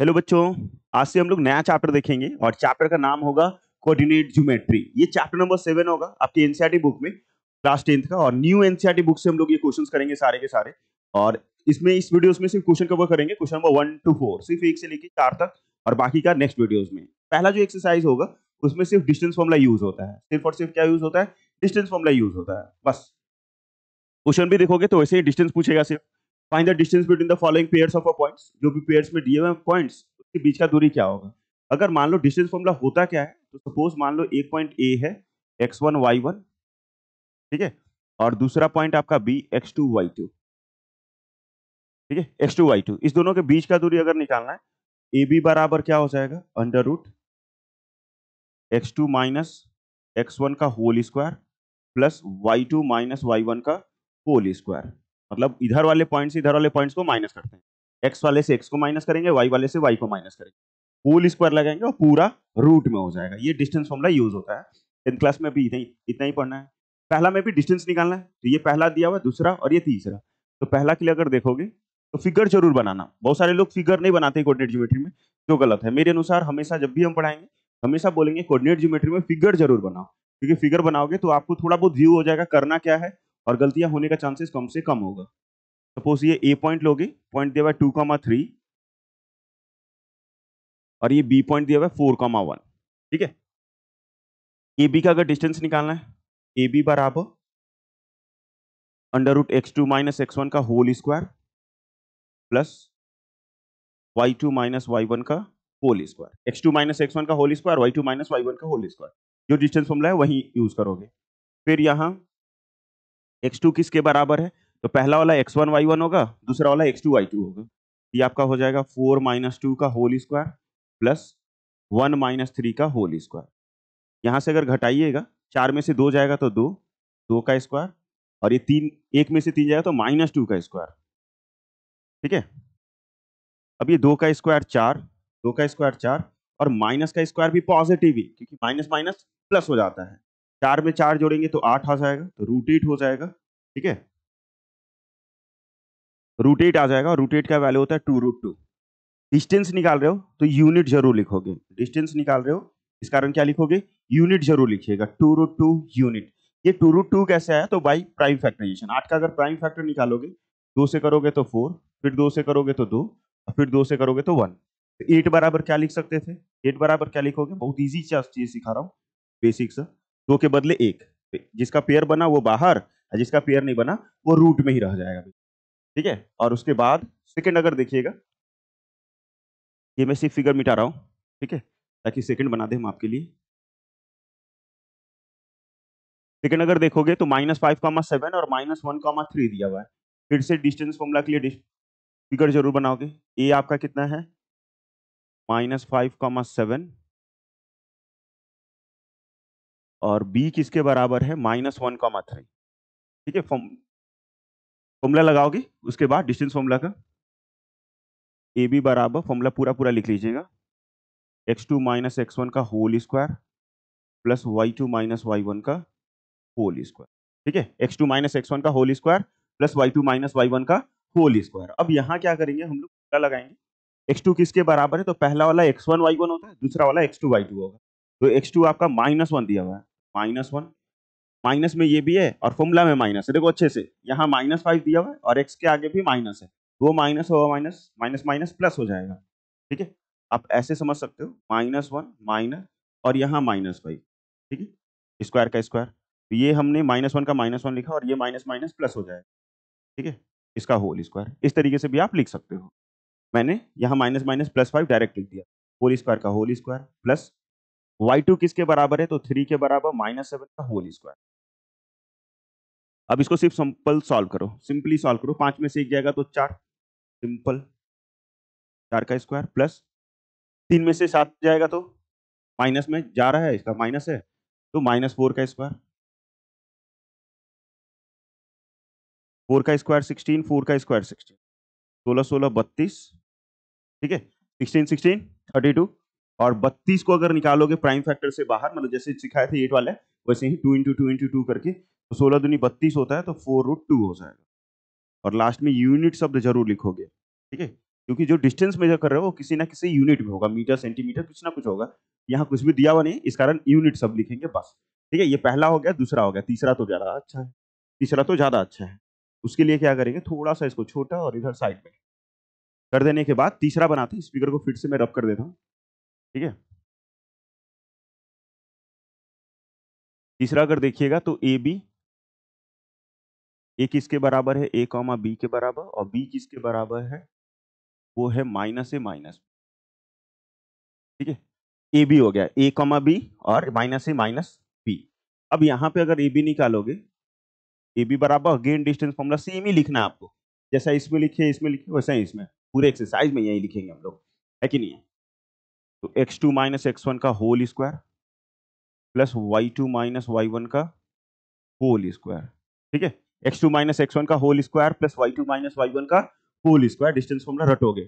Hello बच्चों आज से हम लोग नया चैप्टर देखेंगे और चैप्टर का नाम होगा कोऑर्डिनेट ज्योमेट्री ये चैप्टर नंबर सेवन होगा आपकी एनसीईआरटी बुक में क्लास टेंथ का और न्यू एनसीईआरटी बुक से हम लोग ये क्वेश्चंस करेंगे सारे के सारे और इसमें इस वीडियोस में सिर्फ क्वेश्चन कवर करेंगे question number one two four सिर्फ एक से लेकर चार तक और बाकी का नेक्स्ट वीडियोज में पहला जो एक्सरसाइज होगा उसमें सिर्फ डिस्टेंस फॉर्मला यूज होता है सिर्फ और सिर्फ क्या यूज होता है डिस्टेंस फॉर्मला यूज होता है बस क्वेश्चन भी देखोगे तो वैसे ही डिस्टेंस पूछेगा सिर्फ find the distance between the following pairs of a points जो भी पेयर्स में दिए हुए पॉइंट्स उसके बीच का दूरी क्या होगा अगर मान लो डिस्टेंस फॉर्मूला होता क्या है तो सपोज मान लो एक पॉइंट ए है एक्स वन वाई वन ठीक है और दूसरा पॉइंट आपका B x two y two ठीक है एक्स टू वाई टू इस दोनों के बीच का दूरी अगर निकालना है ए बी बराबर क्या हो जाएगा under root x two minus x one का whole square plus y two minus y one का होल स्क्वायर मतलब इधर वाले पॉइंट से इधर वाले पॉइंट्स को माइनस करते हैं एक्स वाले से एक्स को माइनस करेंगे वाई वाले से वाई को माइनस करेंगे पूल स्क्वायर लगाएंगे और पूरा रूट में हो जाएगा ये डिस्टेंस फॉर्मला यूज होता है टेंथ क्लास में भी इतना ही इतना ही पढ़ना है पहला में भी डिस्टेंस निकालना है तो ये पहला दिया हुआ दूसरा और ये तीसरा तो पहला के लिए अगर देखोगे तो फिगर जरूर बनाना बहुत सारे लोग फिगर नहीं बनाते कोऑर्डिनेट ज्योमेट्री में जो गलत है मेरे अनुसार हमेशा जब भी हम पढ़ाएंगे हमेशा बोलेंगे कोऑर्डिनेट ज्योमेट्री में फिगर जरूर बनाओ क्योंकि फिगर बनाओगे तो आपको थोड़ा बहुत व्यू हो जाएगा करना क्या है और गलतियां होने का चांसेस कम से कम होगा सपोज ये ए पॉइंट लोगे पॉइंट दिया हुआ टू कामा थ्री और ये बी पॉइंट दिया हुआ फोर कामा वन ठीक है ए बी का अगर डिस्टेंस निकालना है ए बी बराबर under root x two minus x one का whole square plus y two minus y one का whole square x two minus x one का whole square y two minus y one का whole square जो distance formula है वही use करोगे फिर यहां एक्स टू किसके बराबर है तो पहला वाला एक्स वन वाई वन होगा दूसरा वाला एक्स टू वाई टू होगा तो ये आपका हो जाएगा फोर माइनस टू का whole square plus one minus three का होल स्क्वायर यहाँ से अगर घटाइएगा चार में से दो जाएगा तो दो दो का स्क्वायर और ये तीन एक में से तीन जाएगा तो माइनस टू का स्क्वायर ठीक है अब ये दो का स्क्वायर चार दो का स्क्वायर चार और माइनस का स्क्वायर भी पॉजिटिव ही क्योंकि माइनस माइनस प्लस हो जाता है चार में चार जोड़ेंगे तो आठ आ जाएगा तो रूट एट हो जाएगा ठीक है रूट एट आ जाएगा रूट एट का वैल्यू होता है टू रूट टू डिस्टेंस निकाल रहे हो तो यूनिट जरूर लिखोगे डिस्टेंस निकाल रहे हो इस कारण क्या लिखोगे यूनिट जरूर लिखिएगा टू रूट टू यूनिट ये टू रूट टू कैसे आया तो बाई प्राइम फैक्टराइजेशन आठ का अगर प्राइम फैक्टर निकालोगे दो से करोगे तो फोर फिर दो से करोगे तो दो और फिर दो से करोगे तो वन एट तो बराबर क्या लिख सकते थे एट बराबर क्या लिखोगे बहुत ईजी चीज सिखा रहा हूँ बेसिक सा दो के बदले एक जिसका पेयर बना वो बाहर जिसका पेयर नहीं बना वो रूट में ही रह जाएगा ठीक है और उसके बाद सेकंड अगर देखिएगा ये मैं सिर्फ फिगर मिटा रहा हूँ ठीक है ताकि सेकंड बना दें हम आपके लिए सेकंड अगर देखोगे तो माइनस फाइव कॉमा सेवन और माइनस वन कॉमा थ्री दिया हुआ है फिर से डिस्टेंस फॉर्मूला के लिए फिगर जरूर बनाओगे ए आपका कितना है माइनस फाइव कॉमा सेवन और बी किसके बराबर है माइनस वन कॉमा थ्री ठीक है फॉर्मूला लगाओगे उसके बाद डिस्टेंस फॉर्मूला का ए बी बराबर फॉर्मूला पूरा पूरा लिख लीजिएगा x two minus x one का whole square plus y two minus y one का होल स्क्वायर ठीक है x two minus x one का whole square plus y two minus y one का होल स्क्वायर अब यहाँ क्या करेंगे हम लोग क्या लगाएंगे एक्स टू किसके बराबर है तो पहला वाला एक्स वन वाई वन होता है दूसरा वाला एक्स टू वाई टू होगा तो एक्स टू आपका माइनस वन दिया हुआ है माइनस वन माइनस में ये भी है और फॉर्मूला में माइनस है देखो अच्छे से यहाँ माइनस फाइव दिया हुआ है और एक्स के आगे भी माइनस है वो माइनस होगा माइनस माइनस माइनस प्लस हो जाएगा ठीक है आप ऐसे समझ सकते हो माइनस वन माइनस और यहाँ माइनस फाइव ठीक है स्क्वायर का स्क्वायर तो ये हमने माइनस वन का माइनस वन लिखा और ये माइनस माइनस प्लस हो जाएगा ठीक है इसका होल स्क्वायर इस तरीके से भी आप लिख सकते हो मैंने यहाँ minus minus plus five direct लिख दिया होल स्क्वायर का whole square plus y two किसके बराबर है तो थ्री के बराबर माइनस सेवन का होल स्क्वायर अब इसको सिर्फ सिंपल सॉल्व करो सिंपली सॉल्व करो पांच में से एक जाएगा तो चार सिंपल चार का स्क्वायर प्लस तीन में से सात जाएगा तो माइनस में जा रहा है इसका माइनस है तो माइनस फोर का स्क्वायर फोर का स्क्वायर सिक्सटीन फोर का स्क्वायर सिक्सटीन सोलह सोलह बत्तीस ठीक है सिक्सटीन सिक्सटीन थर्टी टू और 32 को अगर निकालोगे प्राइम फैक्टर से बाहर मतलब जैसे सिखाए थे एट वाले वैसे ही two into two into two करके तो सोलह दुनी बत्तीस होता है तो फोर रूट टू हो जाएगा और लास्ट में यूनिट शब्द जरूर लिखोगे ठीक है क्योंकि जो डिस्टेंस मेजर कर रहे हो वो किसी ना किसी यूनिट में होगा मीटर सेंटीमीटर कुछ ना कुछ होगा यहाँ कुछ भी दिया हुआ नहीं इस कारण यूनिट शब्द लिखेंगे बस ठीक है ये पहला हो गया दूसरा हो गया तीसरा तो ज़्यादा अच्छा है तीसरा तो ज़्यादा अच्छा है उसके लिए क्या करेंगे थोड़ा सा इसको छोटा और इधर साइड में कर देने के बाद तीसरा बनाते हैं स्पीकर को फिर से मैं रब कर देता हूँ ठीक है तीसरा अगर देखिएगा तो ए बी ए किसके बराबर है ए कॉमा बी के बराबर और बी किसके बराबर है वो है माइनस ए माइनस ठीक है ए बी हो गया ए कॉमा बी और माइनस ए माइनस बी अब यहां पे अगर ए बी निकालोगे ए बी बराबर अगेन डिस्टेंस फॉर्मूला सेम ही लिखना आपको जैसा इसमें लिखे इसमें लिखे वैसा ही इसमें पूरे एक्सरसाइज में यही लिखेंगे हम लोग है कि नहीं है तो x two minus x one का whole square plus y two minus y one का होल स्क्वायर ठीक है x two minus x one का whole square plus y two minus y one का होल स्क्वायर डिस्टेंस फॉर्मूला रटोगे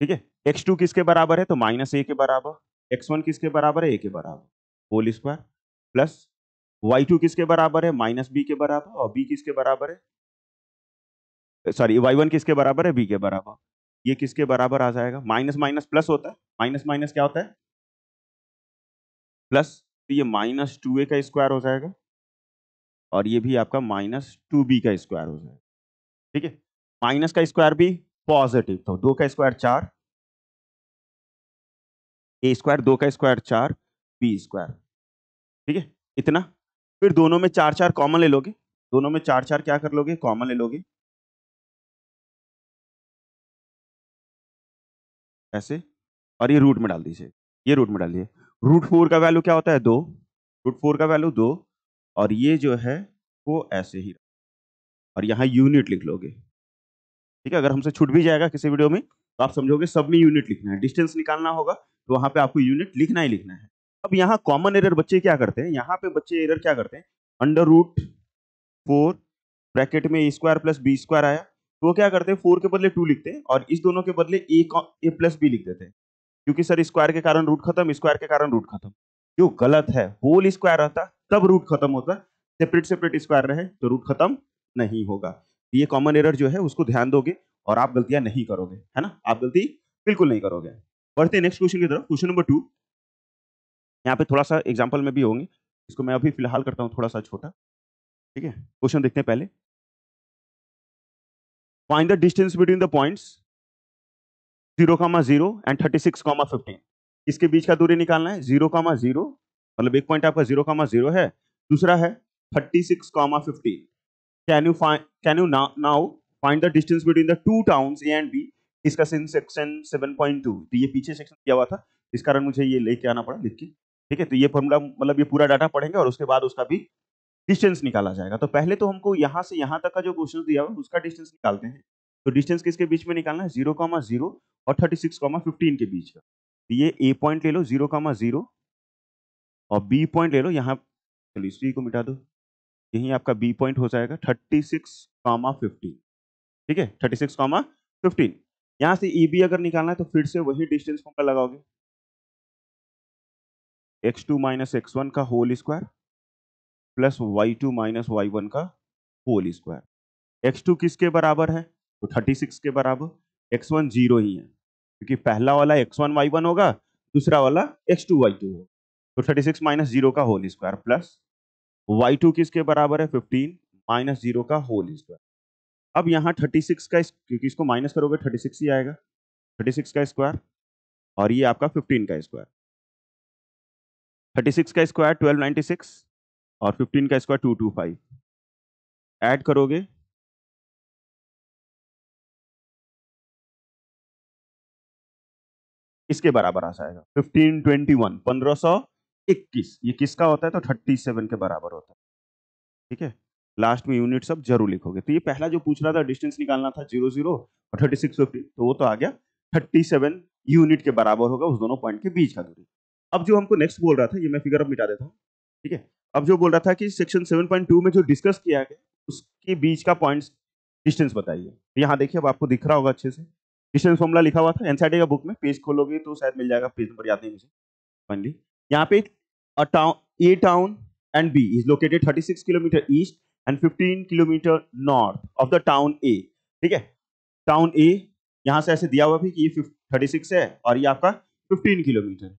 ठीक है x two किसके बराबर है तो माइनस ए के बराबर एक्स वन किसके बराबर है ए के बराबर whole square plus y two किसके बराबर है माइनस बी के बराबर और बी किसके बराबर है सॉरी वाई वन किसके बराबर है बी के बराबर ये किसके बराबर आ जाएगा माइनस माइनस प्लस होता है माइनस माइनस क्या होता है प्लस तो ये माइनस टू ए का स्क्वायर हो जाएगा और ये भी आपका माइनस टू बी का स्क्वायर हो जाएगा ठीक है माइनस का स्क्वायर भी पॉजिटिव तो दो का स्क्वायर चार ए स्क्वायर दो का स्क्वायर चार बी स्क्वायर ठीक है इतना फिर दोनों में चार चार कॉमन ले लोगे दोनों में चार चार क्या कर लोगे कॉमन ले लोगे ऐसे और ये रूट में डाल दीजिए ये रूट में डालिए रूट फोर का वैल्यू क्या होता है दो रूट फोर का वैल्यू दो और ये जो है वो ऐसे ही और यहाँ यूनिट लिख लोगे ठीक है अगर हमसे छूट भी जाएगा किसी वीडियो में तो आप समझोगे सब में यूनिट लिखना है डिस्टेंस निकालना होगा तो वहाँ पे आपको यूनिट लिखना ही लिखना है अब यहाँ कॉमन एरर बच्चे क्या करते हैं यहाँ पे बच्चे एरर क्या करते हैं अंडर रूट फोर ब्रैकेट में A square plus B square आया वो क्या करते हैं फोर के बदले टू लिखते हैं और इस दोनों के बदले ए ए प्लस बी लिख देते हैं क्योंकि सर स्क्वायर के कारण रूट खत्म स्क्वायर के कारण रूट खत्म जो गलत है होल स्क्वायर रहता तब रूट खत्म होता सेपरेट सेपरेट स्क्वायर रहे तो रूट खत्म नहीं होगा तो ये कॉमन एरर जो है उसको ध्यान दोगे और आप गलतियां नहीं करोगे है ना आप गलती बिल्कुल नहीं करोगे बढ़ते नेक्स्ट क्वेश्चन की तरफ क्वेश्चन नंबर टू यहाँ पे थोड़ा सा एग्जाम्पल में भी होंगे इसको मैं अभी फिलहाल करता हूँ थोड़ा सा छोटा ठीक है क्वेश्चन देखते हैं पहले Find the distance between the points 0, 0 and 36, 15. इसके बीच का दूरी निकालना है 0, 0 मतलब एक पॉइंट आपका 0, 0 है दूसरा है 36, 15. Can you find can you now, now find the distance between the two towns A and B इसका इन सेक्शन 7.2 तो ये पीछे सेक्शन किया हुआ था इस कारण मुझे ये लेके आना पड़ा लिख के ठीक है तो ये फॉर्मूला मतलब ये पूरा डाटा पढ़ेंगे और उसके बाद उसका भी डिस्टेंस निकाला जाएगा तो पहले तो हमको यहाँ से यहाँ तक का जो क्वेश्चन दिया हुआ है उसका डिस्टेंस निकालते हैं तो डिस्टेंस किसके बीच में निकालना है जीरो कामा जीरो और थर्टी सिक्स कामा फिफ्टीन के बीच का तो ये ए पॉइंट ले लो जीरो कामा जीरो और बी पॉइंट ले लो यहाँ चलो इसी को मिटा दो यही आपका बी पॉइंट हो जाएगा थर्टी सिक्स कामा फिफ्टीन ठीक है थर्टी सिक्स कामा फिफ्टीन यहाँ से ई e बी अगर निकालना है तो फिर से वही डिस्टेंस फॉर्म लगाओगे x two minus x one का whole square plus y two minus y one का होल स्क्वायर एक्स टू किसके बराबर है तो थर्टी सिक्स के बराबर एक्स वन जीरो ही है क्योंकि पहला वाला एक्स वन वाई वन होगा दूसरा वाला एक्स टू वाई टू होगा तो थर्टी सिक्स माइनस जीरो का whole square plus y two किसके बराबर है फिफ्टीन माइनस जीरो का होल स्क्वायर अब यहाँ थर्टी सिक्स का क्योंकि इसको माइनस करोगे थर्टी सिक्स ही आएगा थर्टी सिक्स का स्क्वायर और ये आपका फिफ्टीन का स्क्वायर थर्टी सिक्स का स्क्वायर ट्वेल्व नाइन्टी सिक्स और फिफ्टीन का square two two five add करोगे इसके बराबर आ जाएगा फिफ्टीन ट्वेंटी वन पंद्रह सौ इक्कीस ये किसका होता है तो थर्टी सेवन के बराबर होता है ठीक है लास्ट में यूनिट सब जरूर लिखोगे तो ये पहला जो पूछ रहा था डिस्टेंस निकालना था जीरो जीरो और थर्टी सिक्स फिफ्टी तो वो तो आ गया थर्टी सेवन यूनिट के बराबर होगा उस दोनों पॉइंट के बीच का दूरी अब जो हमको नेक्स्ट बोल रहा था ये मैं फिगर अब मिटा देता हूँ ठीक है अब जो बोल रहा था कि सेक्शन 7.2 में जो डिस्कस किया गया उसके बीच का पॉइंट्स डिस्टेंस बताइए यहाँ देखिए अब आपको दिख रहा होगा अच्छे से डिस्टेंस फॉर्मूला लिखा हुआ था एन e का बुक में पेज खोलोगे तो शायद मिल जाएगा पेज नंबर याद नहीं मुझे फाइनली यहाँ पे A town and B is located thirty kilometre east and fifteen kilometre north of the town A ठीक है टाउन ए यहाँ से ऐसे दिया हुआ भी कि ये 36 है और ये आपका fifteen kilometre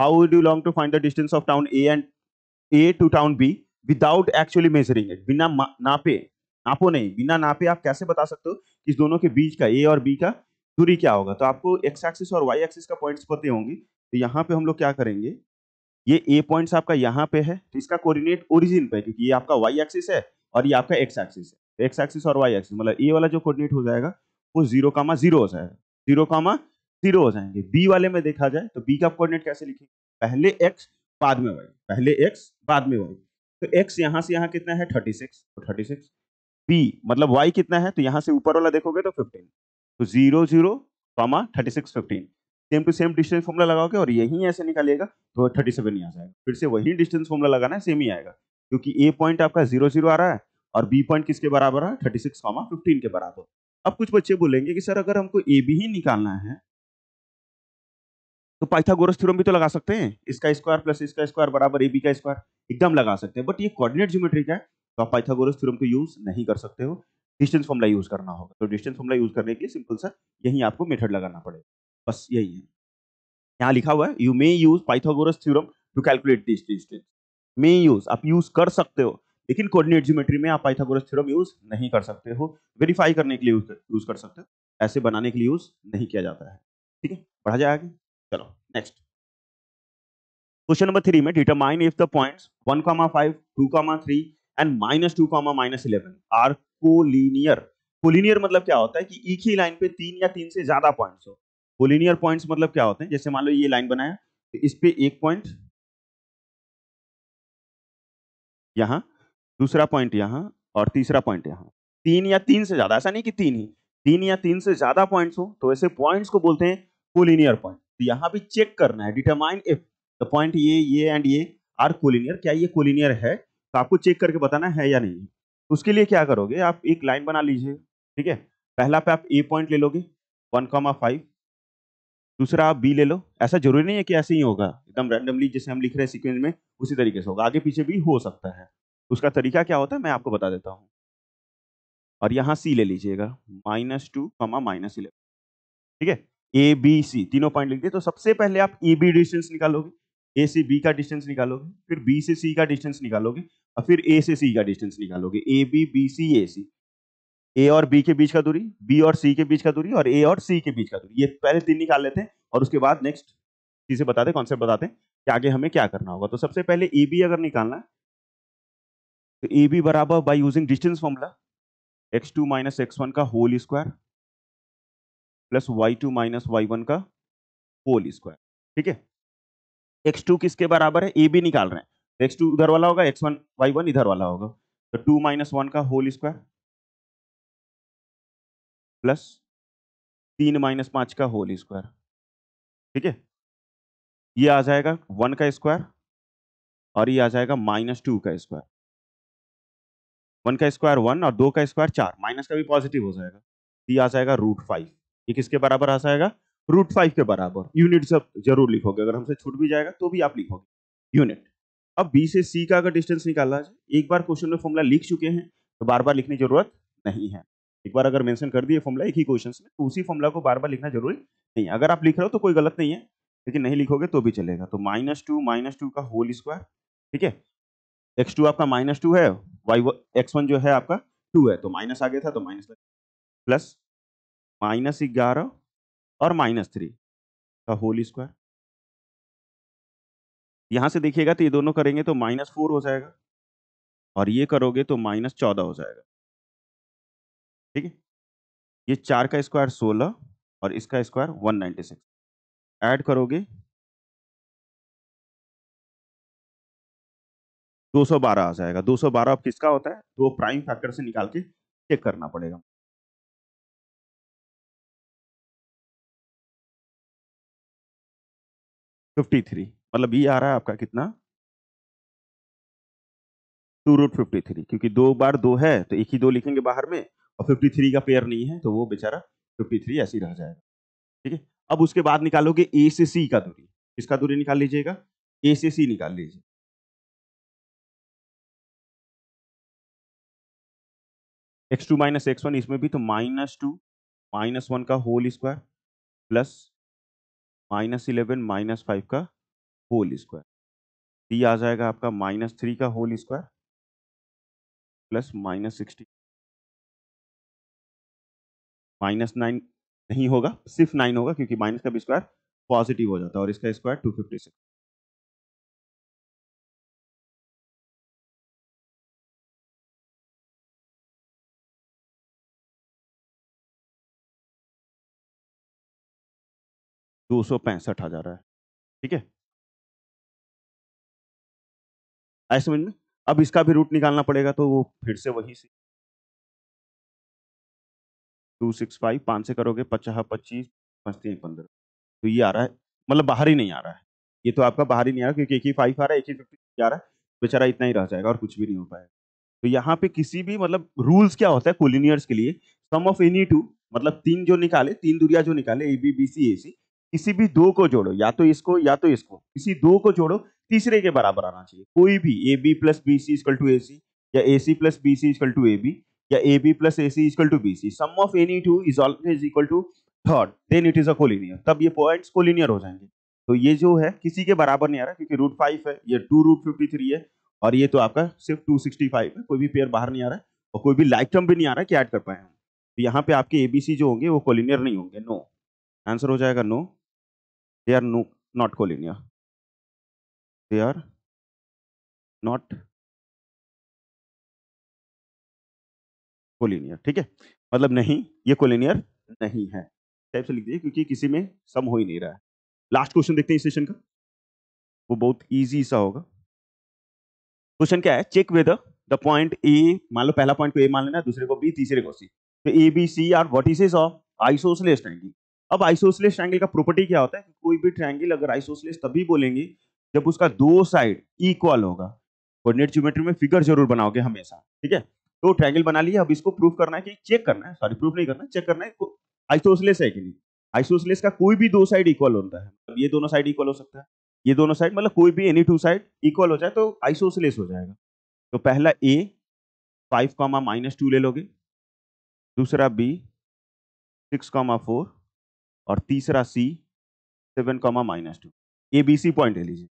how do long to find the distance of town A and A to town B without actually measuring it बिना नापे नापो नहीं बिना नापे आप कैसे बता सकते हो कि दोनों के बीच का ए और बी का दूरी क्या होगा तो आपको एक्स एक्सिस और वाई एक्सिस का पॉइंट्स पते होंगे तो यहाँ पे हम लोग क्या करेंगे ये ए पॉइंट्स आपका यहाँ पे है तो इसका कोऑर्डिनेट ओरिजिन पे क्योंकि ये आपका वाई एक्सिस है और ये आपका एक्स एक्सिस है तो एक्स एक्सिस और वाई एक्सिस मतलब ए वाला जो कोऑर्डिनेट हो जाएगा वो जीरो कामा जीरो हो जाएगा जीरो कामा जीरो हो जाएंगे बी वाले में देखा जाए तो बी का कोऑर्डिनेट कैसे लिखेंगे पहले एक्स बाद में वाई पहले एक्स बाद में वाई तो एक्स यहाँ से यहाँ कितना है थर्टी सिक्स तो थर्टी सिक्स बी मतलब वाई कितना है तो यहाँ से ऊपर वाला देखोगे तो फिफ्टीन तो zero zero comma thirty six fifteen same to same distance formula लगाओगे और यहीं ऐसे निकालिएगा तो थर्टी सेवन यहाँ जाएगा फिर से वही डिस्टेंस फॉर्मूला लगाना है सेम ही आएगा क्योंकि ए पॉइंट आपका जीरो जीरो आ रहा है और बी पॉइंट किसके बराबर है थर्टी सिक्स कॉमा फिफ्टीन के बराबर अब कुछ बच्चे बोलेंगे कि सर अगर हमको ए बी ही निकालना है तो पाइथागोरस थ्योरम भी तो लगा सकते हैं इसका स्क्वायर प्लस इसका स्क्वायर बराबर ए बी का स्क्वायर एकदम लगा सकते हैं बट ये कोऑर्डिनेट ज्योमेट्री का है तो आप पाइथागोरस थ्योरम को यूज नहीं कर सकते हो डिस्टेंस फॉर्मला यूज करना होगा तो डिस्टेंस फॉर्मला यूज करने के लिए सिंपल सा यही आपको मेथड लगाना पड़ेगा बस यही है यहाँ लिखा हुआ है you may use Pythagoras theorem to calculate this distance may use आप यूज कर सकते हो लेकिन कोऑर्डिनेट ज्योमेट्री में आप पाइथागोरस थ्योरम यूज नहीं कर सकते हो वेरीफाई करने के लिए यूज कर सकते हो ऐसे बनाने के लिए यूज नहीं किया जाता है ठीक है पढ़ा जाए आगे चलो नेक्स्ट क्वेश्चन नंबर थ्री में determine if the points one comma five two comma three and minus two comma minus eleven are collinear collinear मतलब क्या होता है कि एक ही लाइन पे तीन या तीन से ज्यादा पॉइंट्स हो कोलिनियर पॉइंट्स मतलब क्या होते हैं जैसे मान लो ये लाइन बनाया तो इस पे एक पॉइंट यहां दूसरा पॉइंट यहां और तीसरा पॉइंट यहां तीन या तीन से ज्यादा ऐसा नहीं कि तीन ही तीन या तीन से ज्यादा पॉइंट्स हो तो ऐसे पॉइंट्स को बोलते हैं कोलिनियर पॉइंट तो यहां भी चेक करना है डिटरमाइन इफ द पॉइंट ये ये एंड ये आर कोलिनियर क्या ये कोलिनियर है तो आपको चेक करके बताना है या नहीं तो उसके लिए क्या करोगे आप एक लाइन बना लीजिए ठीक है पहला पे आप ए पॉइंट ले लोगे वन कॉमा फाइव दूसरा आप बी ले लो ऐसा जरूरी नहीं है कि ऐसे ही होगा एकदम रैंडमली जैसे हम लिख रहे हैं सिक्वेंस में उसी तरीके से होगा आगे पीछे भी हो सकता है उसका तरीका क्या होता है मैं आपको बता देता हूँ और यहाँ सी ले लीजिएगा minus two comma minus eleven ठीक है ए बी सी तीनों पॉइंट लिख दिए तो सबसे पहले आप ए बी डिस्टेंस निकालोगे ए से बी का डिस्टेंस निकालोगे फिर बी से सी का डिस्टेंस निकालोगे और फिर ए से सी का डिस्टेंस निकालोगे ए बी बी सी ए सी ए और बी के बीच का दूरी बी और सी के बीच का दूरी और ए और सी के बीच का दूरी ये पहले तीन निकाल लेते हैं और उसके बाद नेक्स्ट चीज़ें बताते कॉन्सेप्ट बताते हैं कि आगे हमें क्या करना होगा तो सबसे पहले ए बी अगर निकालना तो ए बी बराबर by using distance formula x two minus x one का whole square plus y two minus y one का होल स्क्वायर ठीक है एक्स टू किसके बराबर है ए भी निकाल रहे हैं तो एक्स टू उधर वाला होगा एक्स वन वाई वन इधर वाला होगा तो टू माइनस वन का होल स्क्वायर प्लस तीन माइनस पांच का होल स्क्वायर ठीक है ये आ जाएगा वन का स्क्वायर और ये आ जाएगा माइनस टू का स्क्वायर वन का स्क्वायर वन और दो का स्क्वायर चार माइनस का भी पॉजिटिव हो जाएगा ये आ जाएगा रूट फाइव ये किसके बराबर आ जाएगा रूट फाइव के बराबर यूनिट सब जरूर लिखोगे अगर हमसे छूट भी जाएगा तो भी आप लिखोगे यूनिट अब बी से सी का अगर डिस्टेंस निकालना है एक बार क्वेश्चन में फॉर्मूला लिख चुके हैं तो बार बार लिखने की जरूरत नहीं है एक बार अगर मेंशन कर दिए फॉर्मूला एक ही क्वेश्चन में तो उसी फॉर्मूला को बार बार लिखना जरूरी नहीं है अगर आप लिख रहे हो तो कोई गलत नहीं है लेकिन नहीं लिखोगे तो भी चलेगा तो माइनस टू माइनस टू का होल स्क्वायर ठीक है एक्स टू आपका माइनस टू है वाई एक्स वन जो है आपका टू है तो माइनस आ गया था तो माइनस प्लस माइनस ग्यारह और माइनस थ्री का होल स्क्वायर यहां से देखिएगा तो ये दोनों करेंगे तो माइनस फोर हो जाएगा और ये करोगे तो माइनस चौदह हो जाएगा ठीक है ये चार का स्क्वायर सोलह और इसका square one ninety six add करोगे दो सौ बारह आ जाएगा दो सौ बारह अब किसका होता है दो प्राइम फैक्टर से निकाल के चेक करना पड़ेगा फिफ्टी थ्री मतलब ये आ रहा है आपका कितना टू रूट फिफ्टी थ्री क्योंकि दो बार दो है तो एक ही दो लिखेंगे बाहर में और फिफ्टी थ्री का पेयर नहीं है तो वो बेचारा फिफ्टी थ्री ऐसे रह जाएगा ठीक है अब उसके बाद निकालोगे ए से सी का दूरी किसका दूरी निकाल लीजिएगा ए से सी निकाल लीजिए x two minus x one इसमें भी तो माइनस टू माइनस वन का whole square plus minus eleven minus five का होल स्क्वायर डी आ जाएगा आपका माइनस थ्री का whole square plus minus sixty minus nine नहीं होगा सिर्फ नाइन होगा क्योंकि माइनस का भी स्क्वायर पॉजिटिव हो जाता है और इसका स्क्वायर टू फिफ्टी सिक्स दो सौ पैंसठ हजार है ठीक है आए समझ में अब इसका भी रूट निकालना पड़ेगा तो वो फिर से वही से टू सिक्स फाइव पाँच से करोगे पचास पच्चीस पचतीस पंद्रह तो ये आ रहा है मतलब बाहर ही नहीं आ रहा है ये तो आपका बाहर ही नहीं आ रहा क्योंकि एक ही फाइव आ रहा है एक ही फिफ्टी आ रहा है बेचारा इतना ही रह जाएगा और कुछ भी नहीं हो पाएगा तो यहाँ पे किसी भी मतलब रूल्स क्या होता है कोलिनियर्स के लिए सम ऑफ एनी टू मतलब तीन जो निकाले तीन दूरिया जो निकाले ए बी बी सी ए सी किसी भी दो को जोड़ो या तो इसको या तो इसको किसी दो को जोड़ो तीसरे के बराबर आना चाहिए कोई भी A B plus B C equal to A C या A C plus B C equal to A B या A B plus A C equal to B C sum of any two is always equal to third then it is a collinear तब ये points collinear हो जाएंगे तो ये जो है किसी के बराबर नहीं आ रहा क्योंकि रूट फाइव है ये टू रूट फिफ्टी थ्री है और ये तो आपका सिर्फ टू सिक्सटी फाइव है कोई भी पेयर बाहर नहीं आ रहा है और कोई भी लाइक टर्म भी नहीं आ रहा है कि ऐड कर पाए हम तो यहाँ पे आपके ए बी सी जो होंगे वो कोलिनियर नहीं होंगे नो आंसर हो जाएगा no they are no, not collinear they are not collinear ठीक है मतलब नहीं ये कोलिनियर नहीं है टाइप से लिख दीजिए क्योंकि किसी में सम हो ही नहीं रहा है लास्ट क्वेश्चन देखते हैं इस सेशन का वो बहुत इजी सा होगा क्वेश्चन क्या है check whether the point A मान लो पहला पॉइंट को ए मान लेना दूसरे को बी तीसरे को सी तो A B C are what is is of isosceles triangle अब आइसोसलेस ट्रायंगल का प्रॉपर्टी क्या होता है कोई भी ट्रायंगल अगर आइसोसलेस तभी बोलेंगे जब उसका दो साइड इक्वल होगा कोऑर्डिनेट ज्योमेट्री में फिगर जरूर बनाओगे हमेशा ठीक है तो ट्रायंगल बना लिया अब इसको प्रूफ करना है कि चेक करना है सॉरी प्रूफ नहीं करना चेक करना है आइसोसलेस है कि नहीं आइसोसलेस का कोई भी दो साइड इक्वल होता है मतलब ये दोनों साइड इक्वल हो सकता है ये दोनों साइड मतलब कोई भी एनी टू साइड इक्वल हो जाए तो आइसोसलेस हो जाएगा तो पहला A five comma minus two ले लोगे दूसरा बी सिक्स कॉमा फोर और तीसरा C seven comma minus two A B C point ले लीजिए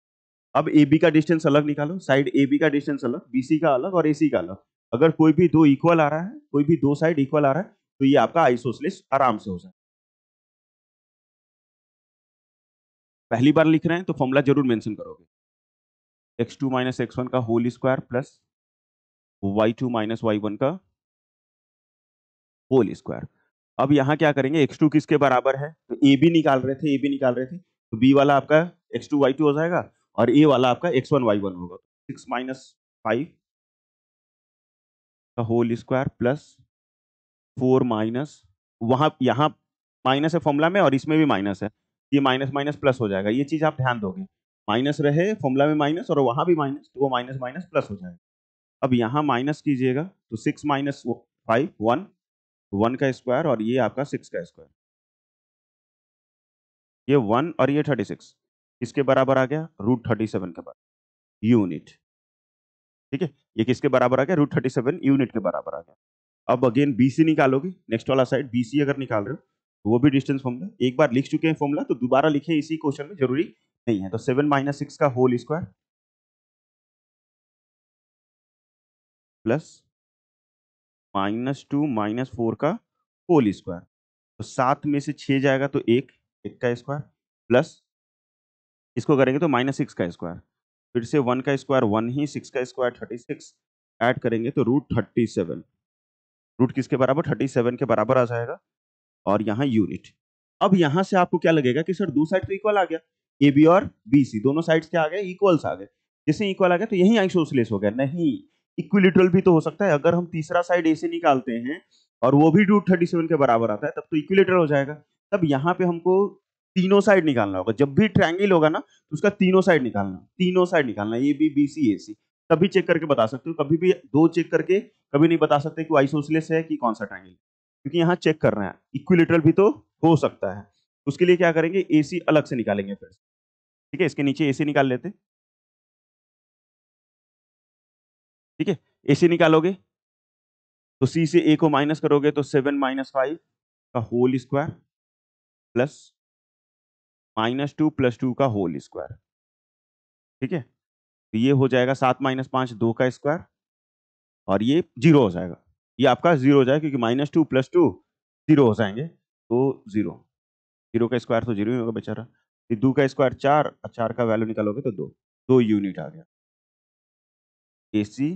अब ए बी का डिस्टेंस अलग निकालो साइड ए बी का डिस्टेंस अलग बी सी का अलग और ए सी का अलग अगर कोई भी दो इक्वल आ रहा है कोई भी दो साइड इक्वल आ रहा है तो ये आपका आइसोसलेस आराम से हो जाए पहली बार लिख रहे हैं तो फॉर्मूला जरूर मेंशन करोगे x two minus x one का whole square plus y two minus y one का होल स्क्वायर अब यहाँ क्या करेंगे एक्स टू किसके बराबर है तो ए भी निकाल रहे थे ए भी निकाल रहे थे तो बी वाला आपका एक्स टू वाई टू हो जाएगा और ए वाला आपका एक्स वन वाई वन होगा सिक्स माइनस फाइव का whole square plus four minus वहाँ यहाँ माइनस है फॉर्मूला में और इसमें भी माइनस है ये माइनस माइनस प्लस हो जाएगा ये चीज़ आप ध्यान दोगे माइनस रहे फॉर्मूला में माइनस और वहाँ भी माइनस तो वो माइनस माइनस प्लस हो जाएगा अब यहाँ माइनस कीजिएगा तो six minus five one one का स्क्वायर और ये आपका सिक्स का स्क्वायर ये वन और ये थर्टी सिक्स इसके बराबर आ गया रूट थर्टी सेवन के बराबर यूनिट ठीक है ये किसके बराबर आ गया रूट थर्टी सेवन यूनिट के बराबर आ गया अब अगेन बी सी निकालोगे नेक्स्ट वाला साइड बी सी अगर निकाल रहे हो तो वो भी डिस्टेंस फॉर्मूला एक बार लिख चुके हैं फॉर्मूला तो दोबारा लिखे इसी क्वेश्चन में जरूरी नहीं है तो सेवन माइनस सिक्स का whole square plus minus two minus four का होल स्क्वायर तो सात में से छः जाएगा तो एक एक का स्क्वायर प्लस इसको करेंगे तो माइनस सिक्स का स्क्वायर फिर से वन का स्क्वायर वन ही सिक्स का स्क्वायर थर्टी सिक्स ऐड करेंगे तो रूट थर्टी सेवन रूट किसके बराबर थर्टी सेवन के बराबर आ जाएगा और यहाँ यूनिट अब यहाँ से आपको क्या लगेगा कि सर दो साइड तो इक्वल आ गया ए बी और बी सी दोनों साइड्स क्या आ गए इक्वल्स आ गए जैसे इक्वल आ गया तो यही आइसोसलेस हो गया नहीं इक्विलिटरल भी तो हो सकता है अगर हम तीसरा साइड ए निकालते हैं और वो भी रूट थर्टी सेवन के बराबर आता है तब तो इक्विलेटर हो जाएगा तब यहाँ पे हमको तीनों साइड निकालना होगा जब भी ट्रायंगल होगा ना तो उसका तीनों साइड निकालना तीनों साइड निकालना ए बी बी सी ए सी तभी चेक करके बता सकते हो कभी भी दो चेक करके कभी नहीं बता सकते कि आइसोसलेस है कि कौन सा ट्रायंगल क्योंकि यहाँ चेक कर रहे हैं इक्विलिटरल भी तो हो सकता है उसके लिए क्या करेंगे ए अलग से निकालेंगे फिर ठीक है इसके नीचे ए निकाल लेते ठीक है ए निकालोगे तो सी से ए को माइनस करोगे तो सेवन माइनस फाइव का whole square plus minus two plus two का होल स्क्वायर ठीक है तो ये हो जाएगा सात माइनस पांच दो का स्क्वायर और ये जीरो हो जाएगा ये आपका जीरो हो जाएगा क्योंकि minus two plus two zero हो जाएंगे तो जीरो जीरो का स्क्वायर तो जीरो ही होगा बेचारा दो का स्क्वायर चार और चार का वैल्यू निकालोगे तो दो दो यूनिट आ गया ए सी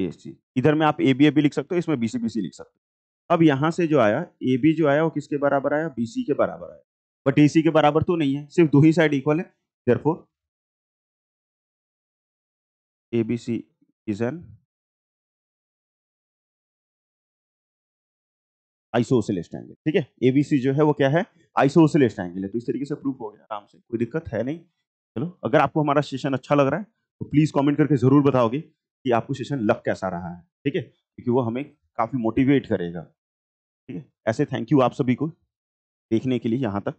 ए सी इधर में आप ए बी ए बी लिख सकते हो इसमें बी सी बी सी लिख सकते हो अब यहां से जो आया ए बी जो आया वो किसके बराबर आया बी सी के बराबर आया बट ए सी के बराबर तो नहीं है सिर्फ दो ही साइड इक्वल है therefore A B C is an isosceles triangle ठीक है एबीसी जो है वो क्या है आइसोसिलेस्ट एंगल है तो इस तरीके से प्रूफ हो गया आराम से कोई दिक्कत है नहीं चलो अगर आपको हमारा सेशन अच्छा लग रहा है तो प्लीज़ कमेंट करके ज़रूर बताओगे कि आपको सेशन लग कैसा रहा है ठीक है क्योंकि वो हमें काफ़ी मोटिवेट करेगा ठीक है ऐसे थैंक यू आप सभी को देखने के लिए यहाँ तक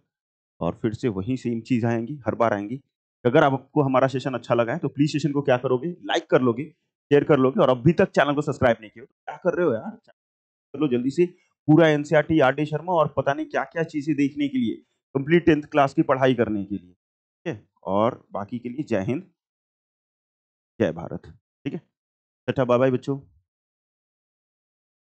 और फिर से वही सेम चीज़ आएंगी हर बार आएंगी अगर आपको हमारा सेशन अच्छा लगा है तो प्लीज़ सेशन को क्या करोगे लाइक कर लोगे शेयर कर लोगे और अभी तक चैनल को सब्सक्राइब नहीं किया तो क्या कर रहे हो यार चलो जल्दी से पूरा N C R D Sharma और पता नहीं क्या क्या चीज़ें देखने के लिए कंप्लीट टेंथ क्लास की पढ़ाई करने के लिए ठीक है और बाकी के लिए जय हिंद जय भारत ठीक है अच्छा बाय बाय बच्चों